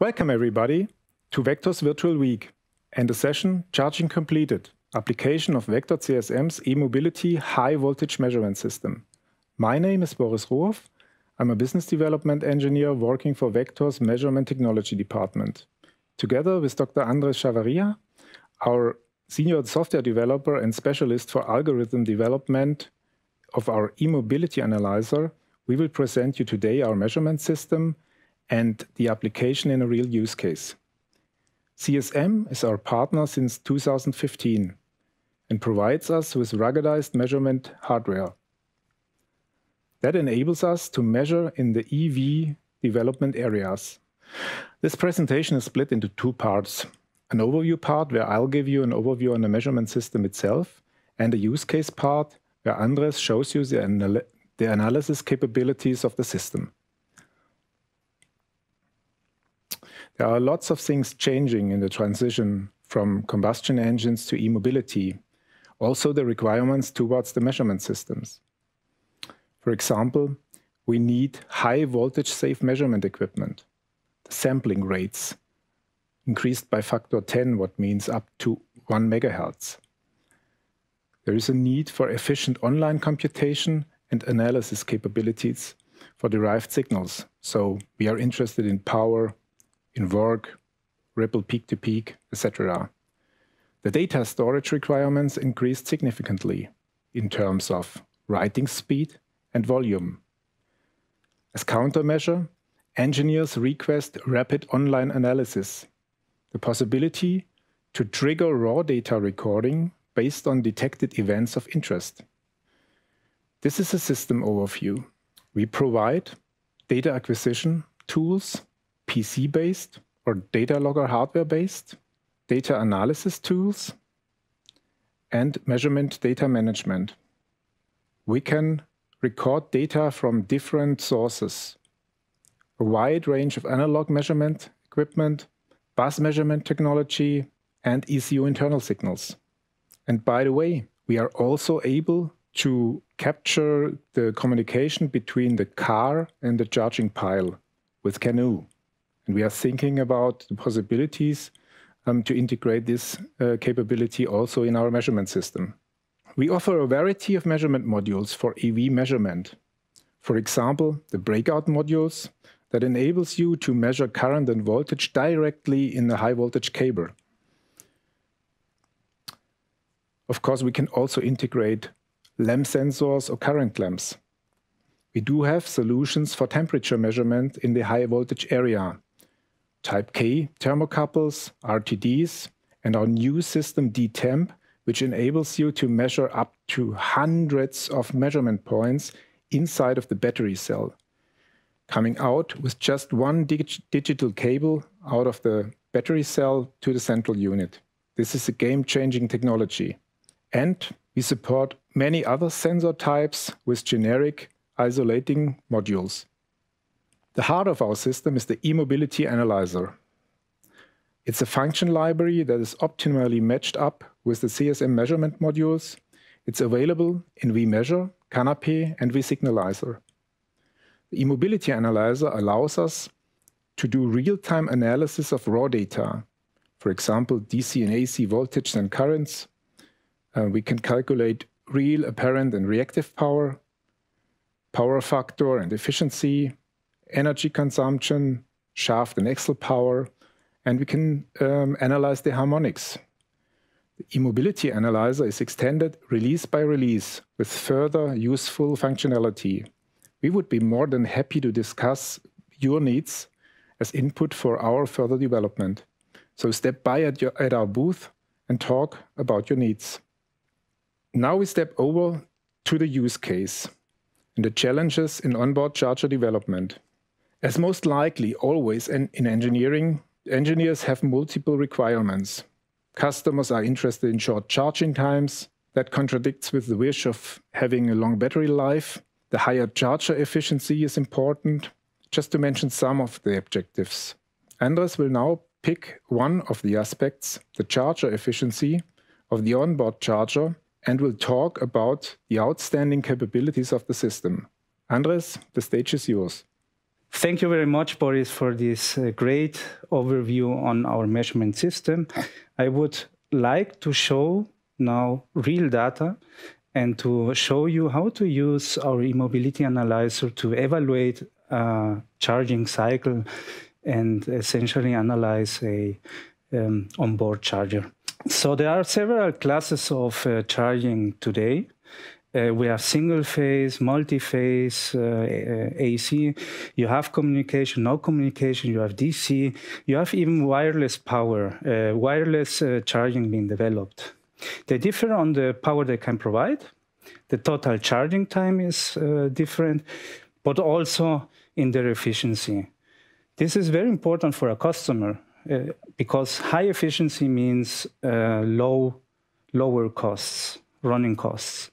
Welcome everybody to Vector's Virtual Week and the session Charging Completed, application of Vector CSM's e-mobility high voltage measurement system. My name is Boris Rohoff. I'm a business development engineer working for Vector's measurement technology department. Together with Dr. Andres Chavaria, our senior software developer and specialist for algorithm development of our e-mobility analyzer, we will present you today our measurement system and the application in a real use case. CSM is our partner since 2015 and provides us with ruggedized measurement hardware. That enables us to measure in the EV development areas. This presentation is split into two parts. An overview part where I'll give you an overview on the measurement system itself and a use case part where Andres shows you the, analysis capabilities of the system. There are lots of things changing in the transition from combustion engines to e-mobility, also the requirements towards the measurement systems. For example, we need high voltage safe measurement equipment. The sampling rates increased by factor 10, what means up to 1 megahertz. There is a need for efficient online computation and analysis capabilities for derived signals. So we are interested in power, in work, ripple peak-to-peak, -peak, etc. The data storage requirements increased significantly in terms of writing speed and volume. As countermeasure, engineers request rapid online analysis, the possibility to trigger raw data recording based on detected events of interest. This is a system overview. We provide data acquisition tools PC based or data logger hardware based, data analysis tools, and measurement data management. We can record data from different sources, a wide range of analog measurement equipment, bus measurement technology, and ECU internal signals. And by the way, we are also able to capture the communication between the car and the charging pile with Canoe. We are thinking about the possibilities um, to integrate this uh, capability also in our measurement system. We offer a variety of measurement modules for EV measurement. For example, the breakout modules that enables you to measure current and voltage directly in the high voltage cable. Of course, we can also integrate lamp sensors or current lamps. We do have solutions for temperature measurement in the high voltage area, Type K thermocouples, RTDs, and our new system DTEMP, which enables you to measure up to hundreds of measurement points inside of the battery cell, coming out with just one dig digital cable out of the battery cell to the central unit. This is a game-changing technology. And we support many other sensor types with generic isolating modules. The heart of our system is the e-mobility analyzer. It's a function library that is optimally matched up with the CSM measurement modules. It's available in vMeasure, Canapé, and vSignalizer. The e-mobility analyzer allows us to do real-time analysis of raw data, for example, DC and AC voltages and currents. Uh, we can calculate real, apparent, and reactive power, power factor and efficiency, energy consumption, shaft and axle power, and we can um, analyze the harmonics. The immobility analyzer is extended release by release with further useful functionality. We would be more than happy to discuss your needs as input for our further development. So step by at, your, at our booth and talk about your needs. Now we step over to the use case and the challenges in onboard charger development. As most likely always in, engineering, engineers have multiple requirements. Customers are interested in short charging times. That contradicts with the wish of having a long battery life. The higher charger efficiency is important, just to mention some of the objectives. Andres will now pick one of the aspects, the charger efficiency of the onboard charger, and will talk about the outstanding capabilities of the system. Andres, the stage is yours. Thank you very much, Boris, for this uh, great overview on our measurement system. I would like to show now real data and to show you how to use our immobility analyzer to evaluate a charging cycle and essentially analyze a um, onboard charger. So there are several classes of uh, charging today uh, we have single phase, multi phase, uh, uh AC. You have communication, no communication. You have DC. You have even wireless power, uh, wireless uh, charging being developed. They differ on the power they can provide. The total charging time is uh, different, but also in their efficiency. This is very important for a customer because high efficiency means low, lower costs running costs.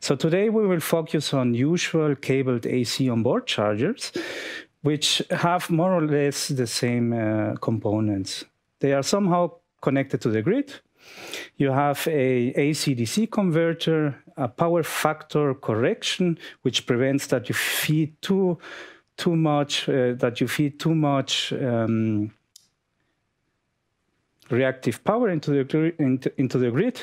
So today we will focus on usual cabled AC onboard chargers, which have more or less the same uh, components. They are somehow connected to the grid. You have a AC-DC converter, a power factor correction, which prevents that you feed too too much uh, that you feed too much um, reactive power into the into, into the grid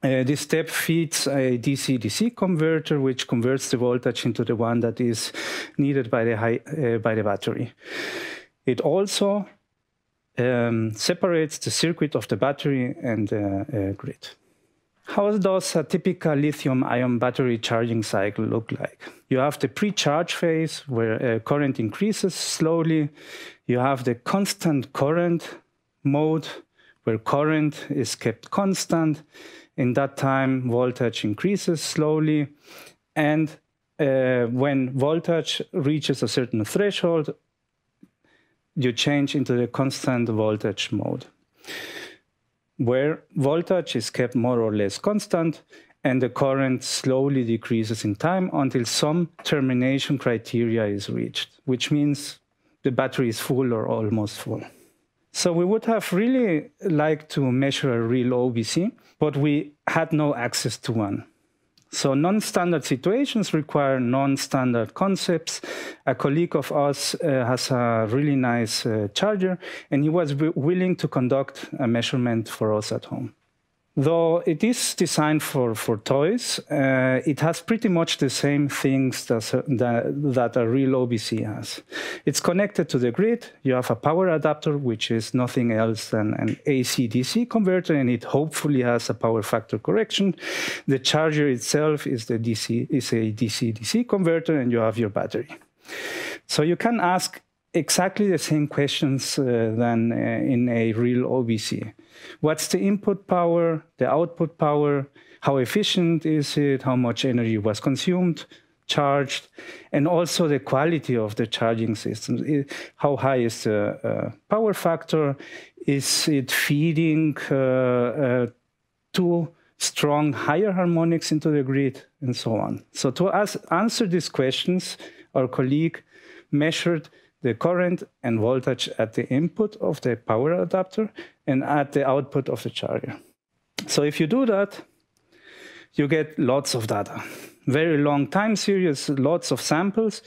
uh, this step feeds a DC-DC converter, which converts the voltage into the one that is needed by the, high, uh, by the battery. It also um, separates the circuit of the battery and the uh, grid. How does a typical lithium-ion battery charging cycle look like? You have the pre-charge phase, where uh, current increases slowly. You have the constant current mode, where current is kept constant in that time, voltage increases slowly. And uh, when voltage reaches a certain threshold, you change into the constant voltage mode, where voltage is kept more or less constant and the current slowly decreases in time until some termination criteria is reached, which means the battery is full or almost full. So we would have really liked to measure a real OBC but we had no access to one. So non-standard situations require non-standard concepts. A colleague of ours uh, has a really nice uh, charger, and he was willing to conduct a measurement for us at home. Though it is designed for, for toys, uh, it has pretty much the same things that, that a real OBC has. It's connected to the grid. You have a power adapter, which is nothing else than an AC-DC converter, and it hopefully has a power factor correction. The charger itself is, the DC, is a DC-DC converter, and you have your battery. So you can ask, exactly the same questions uh, than uh, in a real OBC. What's the input power, the output power, how efficient is it, how much energy was consumed, charged, and also the quality of the charging system. How high is the uh, power factor? Is it feeding uh, uh, too strong higher harmonics into the grid, and so on? So to answer these questions, our colleague measured the current and voltage at the input of the power adapter and at the output of the charger. So if you do that, you get lots of data. Very long time series, lots of samples.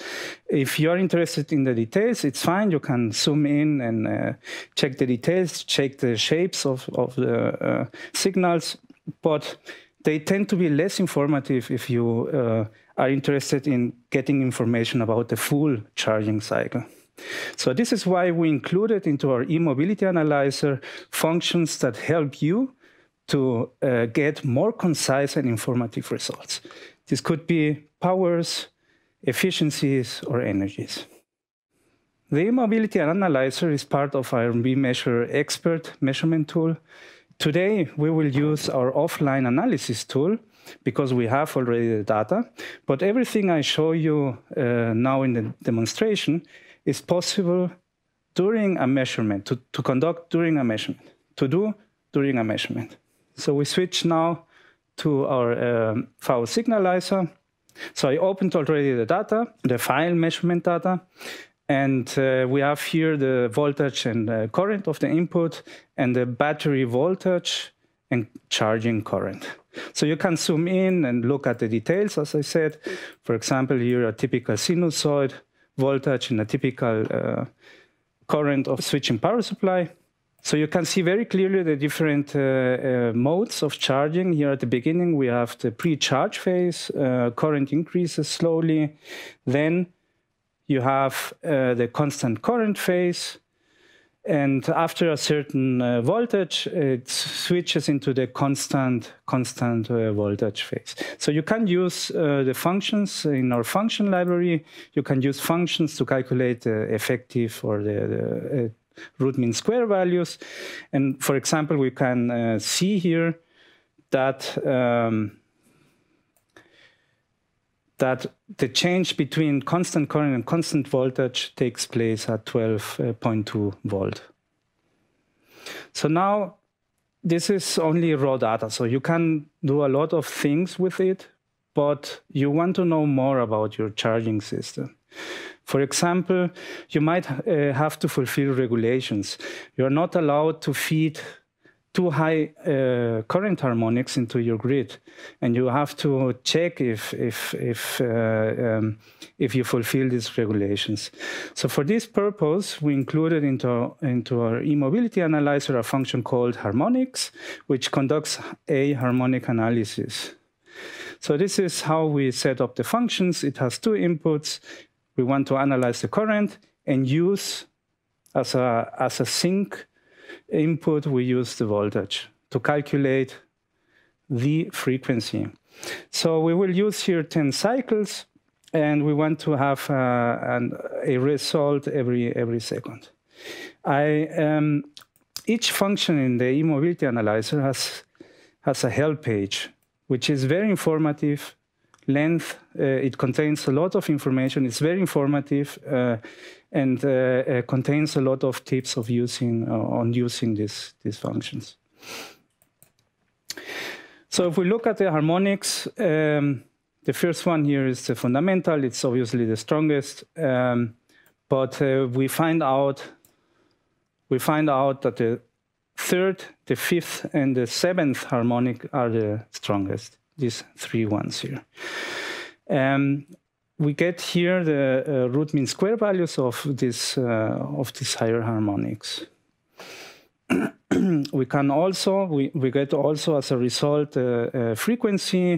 If you're interested in the details, it's fine. You can zoom in and uh, check the details, check the shapes of, of the uh, signals, but they tend to be less informative if you uh, are interested in getting information about the full charging cycle. So this is why we included into our e-mobility analyzer functions that help you to uh, get more concise and informative results. This could be powers, efficiencies, or energies. The e-mobility analyzer is part of our B-Measure expert measurement tool. Today, we will use our offline analysis tool because we have already the data. But everything I show you uh, now in the demonstration is possible during a measurement, to, to conduct during a measurement, to do during a measurement. So we switch now to our um, foul signalizer. So I opened already the data, the file measurement data, and uh, we have here the voltage and current of the input and the battery voltage and charging current. So you can zoom in and look at the details, as I said. For example, here a typical sinusoid voltage and a typical uh, current of switching power supply. So you can see very clearly the different uh, uh modes of charging. Here at the beginning, we have the pre-charge phase, uh, current increases slowly. Then you have uh, the constant current phase, and after a certain uh, voltage, it switches into the constant, constant uh, voltage phase. So you can use uh, the functions in our function library. You can use functions to calculate the effective or the, the uh, root mean square values. And for example, we can uh, see here that um, that the change between constant current and constant voltage takes place at 12.2 volt. So now this is only raw data. So you can do a lot of things with it, but you want to know more about your charging system. For example, you might uh, have to fulfill regulations. You're not allowed to feed too high uh, current harmonics into your grid, and you have to check if if if uh, um, if you fulfill these regulations. So for this purpose, we included into into our e-mobility analyzer a function called harmonics, which conducts a harmonic analysis. So this is how we set up the functions. It has two inputs. We want to analyze the current and use as a as a sync input, we use the voltage to calculate the frequency. So we will use here 10 cycles, and we want to have uh, an, a result every, every second. I, um, each function in the e-mobility analyzer has, has a help page, which is very informative length. Uh, it contains a lot of information. It's very informative uh, and uh, contains a lot of tips of using on using these these functions. So if we look at the harmonics, um, the first one here is the fundamental. It's obviously the strongest, um, but uh, we find out we find out that the third, the fifth, and the seventh harmonic are the strongest these three ones here. Um, we get here the uh, root mean square values of this uh, of these higher harmonics. we can also we, we get also as a result uh, frequency,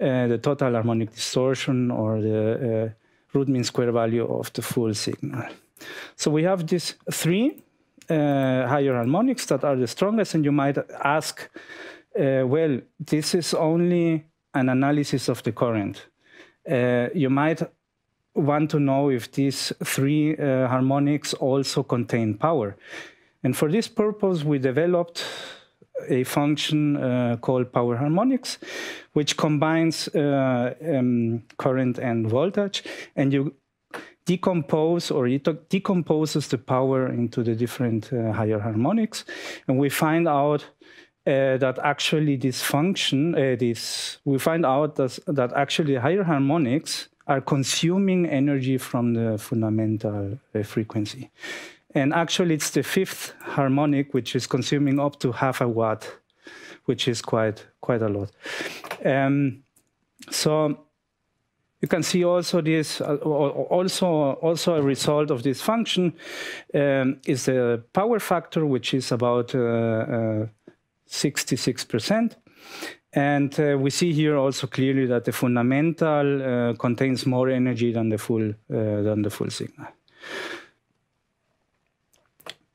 uh, the total harmonic distortion, or the root mean square value of the full signal. So we have these three uh, higher harmonics that are the strongest, and you might ask, uh, well, this is only an analysis of the current. Uh, you might want to know if these three uh, harmonics also contain power. And for this purpose, we developed a function uh, called power harmonics, which combines uh, um, current and voltage, and you decompose or it decomposes the power into the different uh, higher harmonics, and we find out uh, that actually this function, uh, this we find out that, that actually higher harmonics are consuming energy from the fundamental uh, frequency. And actually, it's the fifth harmonic which is consuming up to half a watt, which is quite quite a lot. Um, so you can see also this uh, also also a result of this function um, is the power factor, which is about uh, uh 66%. And uh, we see here also clearly that the fundamental uh, contains more energy than the full, uh, than the full signal.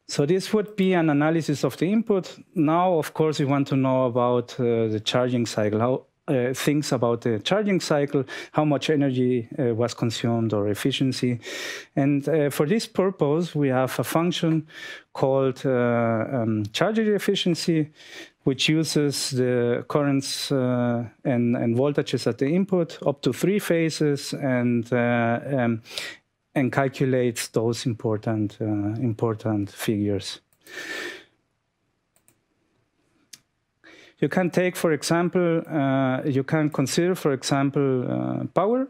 So this would be an analysis of the input. Now, of course, we want to know about the charging cycle uh, things about the charging cycle, how much energy uh, was consumed or efficiency. And uh, for this purpose, we have a function called uh, um, charger efficiency, which uses the currents uh, and, and, voltages at the input up to three phases and, uh, um, and calculates those important, important figures. You can take, for example, uh, you can consider, for example, uh, power.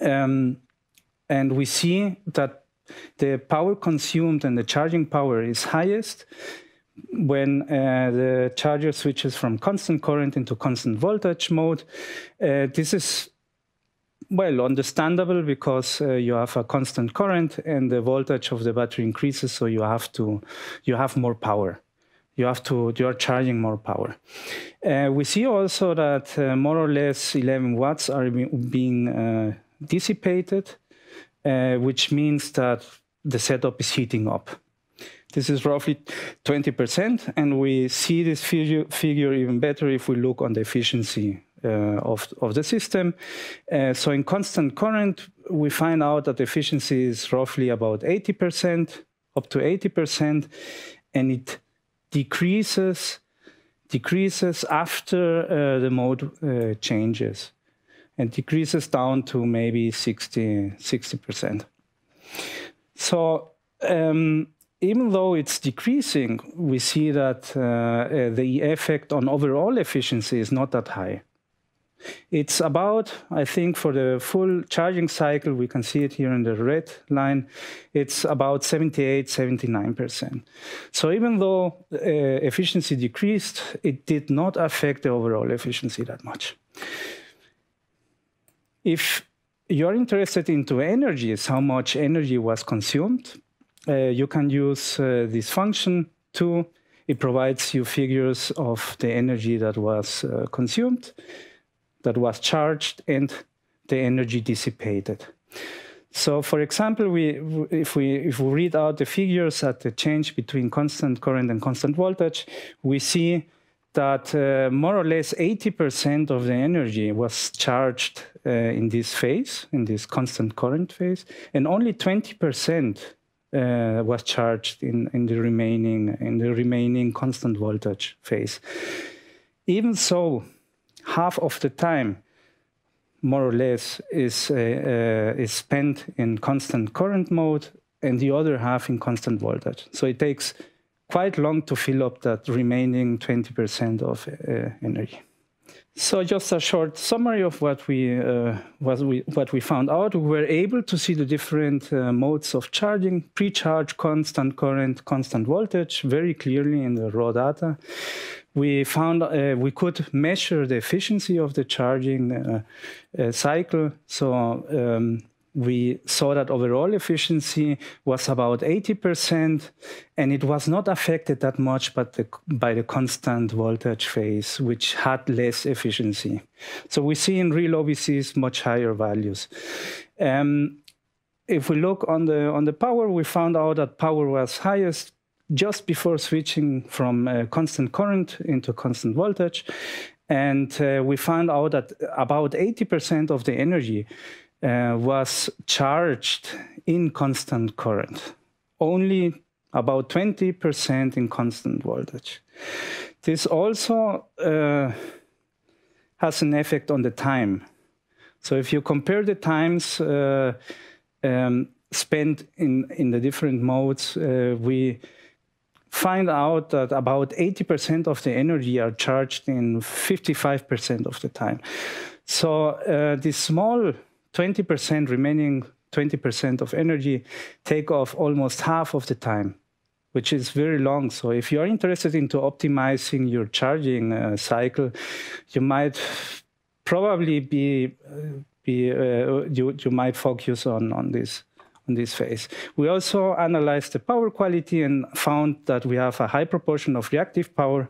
Um, and we see that the power consumed and the charging power is highest when uh, the charger switches from constant current into constant voltage mode. Uh, this is well, understandable because uh, you have a constant current and the voltage of the battery increases, so you have to you have more power you have to you are charging more power. Uh, we see also that uh, more or less 11 watts are being uh, dissipated, uh, which means that the setup is heating up. This is roughly 20%, and we see this figure, figure even better if we look on the efficiency uh, of, of the system. Uh, so in constant current, we find out that efficiency is roughly about 80%, up to 80%, and it decreases decreases after uh, the mode uh, changes and decreases down to maybe 60 percent. So um, even though it's decreasing, we see that uh, the effect on overall efficiency is not that high. It's about, I think, for the full charging cycle, we can see it here in the red line, it's about 78, 79%. So even though uh, efficiency decreased, it did not affect the overall efficiency that much. If you're interested into energy, how much energy was consumed, uh, you can use uh, this function too. it provides you figures of the energy that was uh, consumed that was charged and the energy dissipated. So, for example, we, if, we, if we read out the figures at the change between constant current and constant voltage, we see that uh, more or less 80% of the energy was charged uh, in this phase, in this constant current phase, and only 20% uh, was charged in, in, the remaining, in the remaining constant voltage phase. Even so, half of the time, more or less, is, uh, uh, is spent in constant current mode and the other half in constant voltage. So it takes quite long to fill up that remaining 20% of uh, energy. So just a short summary of what we, uh, what we, what we found out. We were able to see the different uh, modes of charging, pre-charge, constant current, constant voltage, very clearly in the raw data we found uh, we could measure the efficiency of the charging uh, uh, cycle. So um, we saw that overall efficiency was about 80%, and it was not affected that much but the, by the constant voltage phase, which had less efficiency. So we see in real OBCs much higher values. Um, if we look on the on the power, we found out that power was highest just before switching from uh, constant current into constant voltage. And uh, we found out that about 80% of the energy uh, was charged in constant current, only about 20% in constant voltage. This also uh, has an effect on the time. So if you compare the times uh, um, spent in, in the different modes, uh, we find out that about 80% of the energy are charged in 55% of the time. So uh, the small 20% remaining 20% of energy take off almost half of the time which is very long. So if you're interested into optimizing your charging uh, cycle, you might probably be, uh, be uh, you, you might focus on, on this on this phase. We also analyzed the power quality and found that we have a high proportion of reactive power.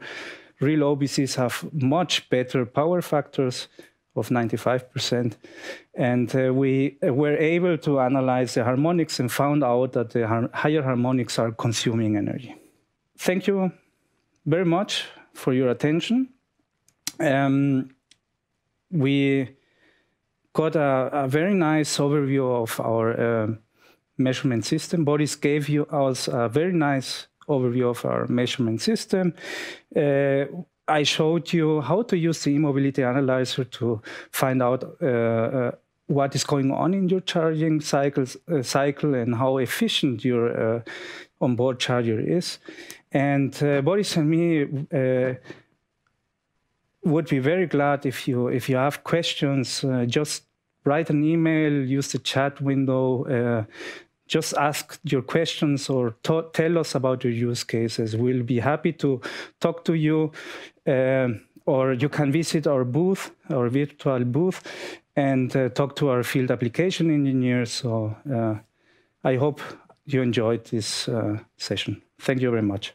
Real OBCs have much better power factors of 95%. And uh, we were able to analyze the harmonics and found out that the har higher harmonics are consuming energy. Thank you very much for your attention. Um, we got a, a, very nice overview of our uh, measurement system. Boris gave you us a very nice overview of our measurement system. Uh, I showed you how to use the immobility analyzer to find out uh, uh, what is going on in your charging cycles, uh, cycle and how efficient your uh, onboard charger is. And Boris and me would be very glad if you if you have questions. Uh, just write an email, use the chat window, uh, just ask your questions or tell us about your use cases. We'll be happy to talk to you. Uh, or you can visit our booth, our virtual booth, and uh, talk to our field application engineers. So uh, I hope you enjoyed this uh, session. Thank you very much.